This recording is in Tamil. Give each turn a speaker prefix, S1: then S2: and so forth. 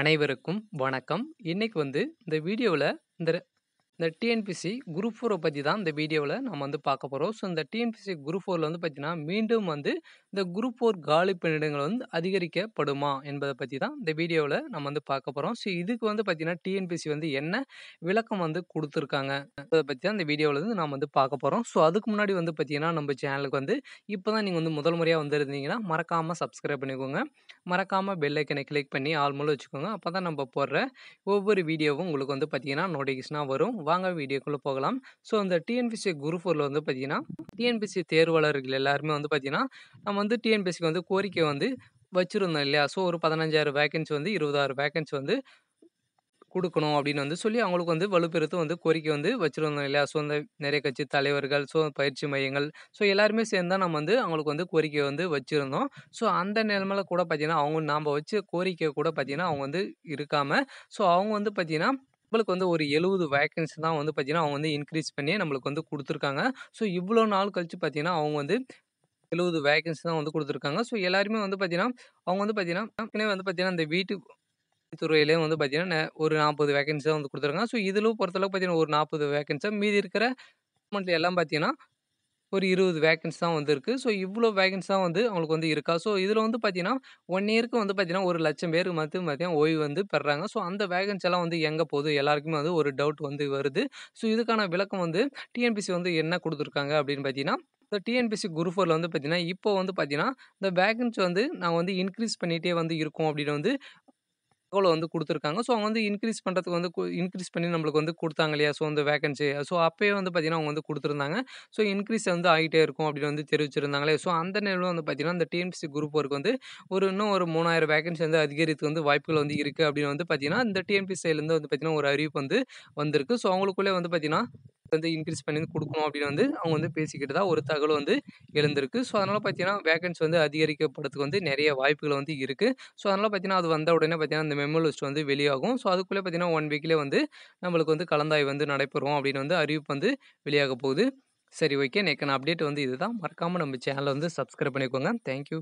S1: அனைவருக்கும் வணக்கம் இன்றைக்கி வந்து இந்த வீடியோவில் இந்த இந்த டிஎன்பிசி குரூப் ஃபோரை பற்றி தான் இந்த வீடியோவில் நம்ம வந்து பார்க்க போகிறோம் ஸோ இந்த டிஎன்பிசி குரூப் ஃபோரில் வந்து பார்த்தீங்கன்னா மீண்டும் வந்து இந்த குரூப் ஃபோர் காலி பணியிடங்கள் வந்து அதிகரிக்கப்படுமா என்பதை பற்றி தான் இந்த வீடியோவில் நம்ம வந்து பார்க்க போகிறோம் ஸோ இதுக்கு வந்து பார்த்திங்கன்னா டிஎன்பிசி வந்து என்ன விளக்கம் வந்து கொடுத்துருக்காங்க அதை பற்றி தான் இந்த வீடியோவில் வந்து நாம் வந்து பார்க்க போகிறோம் ஸோ அதுக்கு முன்னாடி வந்து பார்த்தீங்கன்னா நம்ம சேனலுக்கு வந்து இப்போ தான் நீங்கள் வந்து முதல் முறையாக வந்துருந்தீங்கன்னா மறக்காமல் சப்ஸ்கிரைப் பண்ணிக்கோங்க மறக்காமல் பெல்லைக்கனை கிளிக் பண்ணி ஆல்மோல் வச்சுக்கோங்க அப்போ தான் நம்ம போடுற ஒவ்வொரு வீடியோவும் உங்களுக்கு வந்து பார்த்திங்கன்னா நோட்டிஃபிகேஷனாக வரும் வாங்க வீடியோக்குள்ளே போகலாம் ஸோ அந்த டிஎன்பிசி குரூப் ஃபோரில் வந்து பார்த்தீங்கன்னா டிஎன்பிசி தேர்வாளர்கள் எல்லாருமே வந்து பார்த்திங்கன்னா நம்ம வந்து டிஎன்பிசிக்கு வந்து கோரிக்கை வந்து வச்சுருந்தோம் இல்லையா ஸோ ஒரு பதினஞ்சாயிரம் வேக்கன்சி வந்து இருபதாயிரம் வேக்கன்சி வந்து கொடுக்கணும் அப்படின்னு வந்து சொல்லி அவங்களுக்கு வந்து வலுப்பெருத்து வந்து கோரிக்கை வந்து வச்சுருந்தோம் இல்லையா ஸோ இந்த நிறைய கட்சி தலைவர்கள் ஸோ பயிற்சி மையங்கள் ஸோ எல்லாருமே சேர்ந்து தான் நம்ம வந்து அவங்களுக்கு வந்து கோரிக்கை வந்து வச்சுருந்தோம் ஸோ அந்த நிலைமையில் கூட பார்த்திங்கன்னா அவங்க நாம் வச்ச கோரிக்கை கூட பார்த்திங்கன்னா அவங்க வந்து இருக்காமல் ஸோ அவங்க வந்து பார்த்தீங்கன்னா நம்மளுக்கு வந்து ஒரு எழுபது வேக்கன்சி தான் வந்து பார்த்திங்கன்னா அவங்க வந்து இன்க்ரீஸ் பண்ணி நம்மளுக்கு வந்து கொடுத்துருக்காங்க ஸோ இவ்வளோ நாள் கழித்து பார்த்திங்கன்னா அவங்க வந்து எழுபது வேக்கன்சி தான் வந்து கொடுத்துருக்காங்க ஸோ எல்லாருமே வந்து பார்த்திங்கன்னா அவங்க வந்து பார்த்திங்கன்னா வந்து பார்த்திங்கன்னா இந்த வீட்டு துறையிலேயே வந்து பார்த்திங்கன்னா ஒரு நாற்பது வேக்கன்சி தான் வந்து கொடுத்துருக்காங்க ஸோ இதில் பொறுத்தளவுக்கு பார்த்திங்கன்னா ஒரு நாற்பது வேக்கன்சி மீதி இருக்கிற கவர்மெண்ட்ல எல்லாம் பார்த்தீங்கன்னா ஒரு இருபது வேக்கன்ஸ் தான் வந்திருக்கு. ஸோ இவ்வளோ வேக்கன்ஸ் தான் வந்து அவங்களுக்கு வந்து இருக்கா? ஸோ இதில் வந்து பார்த்தீங்கன்னா, ஒன் இயருக்கு வந்து பார்த்தீங்கன்னா, லட்சம் பேர் வந்து பார்த்தீங்கன்னா ஓய்வு வந்து பெறாங்க ஸோ அந்த வேகன்ஸ் எல்லாம் வந்து எங்கே போகுது எல்லாருக்குமே வந்து ஒரு டவுட் வந்து வருது. ஸோ இதுக்கான விளக்கம் வந்து டிஎன்பிசி வந்து என்ன கொடுத்துருக்காங்க அப்படின்னு பார்த்தீங்கன்னா, இந்த டிஎன்பிசி குரூப் ஃபோரில் வந்து பார்த்தீங்கன்னா, இப்போ வந்து பார்த்தீங்கன்னா, இந்த வேகன்ஸ் வந்து நாங்கள் வந்து இன்க்ரீஸ் பண்ணிகிட்டே வந்து இருக்கோம் அப்படின்னு வந்து எவ்வளோ வந்து கொடுத்துருக்காங்க ஸோ அவங்க வந்து இன்க்ரீஸ் பண்ணுறதுக்கு வந்து இன்க்ரீஸ் பண்ணி நம்மளுக்கு வந்து கொடுத்தாங்க இல்லையா ஸோ அந்த வேகன்சி ஸோ அப்போயே வந்து பார்த்திங்கன்னா அவங்க வந்து கொடுத்துருந்தாங்க ஸோ இன்க்ரீஸ் வந்து ஆகிட்டே இருக்கும் அப்படின்னு வந்து தெரிவிச்சிருந்தாங்களே ஸோ அந்த நேரம் வந்து பார்த்திங்கன்னா அந்த டிஎம்சி குரூப் ஒர்க் வந்து ஒரு இன்னும் ஒரு மூணாயிரம் வேகன்சி வந்து அதிகரித்து வந்து வாய்ப்புகள் வந்து இருக்குது அப்படின்னு வந்து பார்த்திங்கன்னா இந்த டிஎம்பி வந்து பார்த்திங்கன்னா ஒரு அறிவிப்பு வந்து வந்திருக்கு ஸோ அவங்களுக்குள்ளே வந்து பார்த்திங்கன்னா வந்து இன்க்ரீஸ் பண்ணி வந்து கொடுக்கணும் அப்படின்னு வந்து அவங்க வந்து பேசிக்கிட்டு தான் ஒரு தகவல் வந்து எழுந்திருக்கு ஸோ அதனால் பார்த்தீங்கன்னா வேக்கன்ஸ் வந்து அதிகரிக்கப்படுறதுக்கு வந்து நிறைய வாய்ப்புகள் வந்து இருக்குது ஸோ அதனால் பார்த்தீங்கன்னா அது வந்த உடனே பார்த்தீங்கன்னா அந்த மெமோ லிஸ்ட் வந்து வெளியாகும் ஸோ அதுக்குள்ளே பார்த்தீங்கன்னா ஒன் வீக்லேயே வந்து நம்மளுக்கு வந்து கலந்தாய் வந்து நடைபெறும் அப்படின்னு வந்து அறிவிப்பு வந்து வெளியாக போகுது சரி ஓகே நேக்கான அப்டேட் வந்து இதுதான் மறக்காமல் நம்ம சேனலை வந்து சப்ஸ்கிரைப் பண்ணிக்கோங்க தேங்க்யூ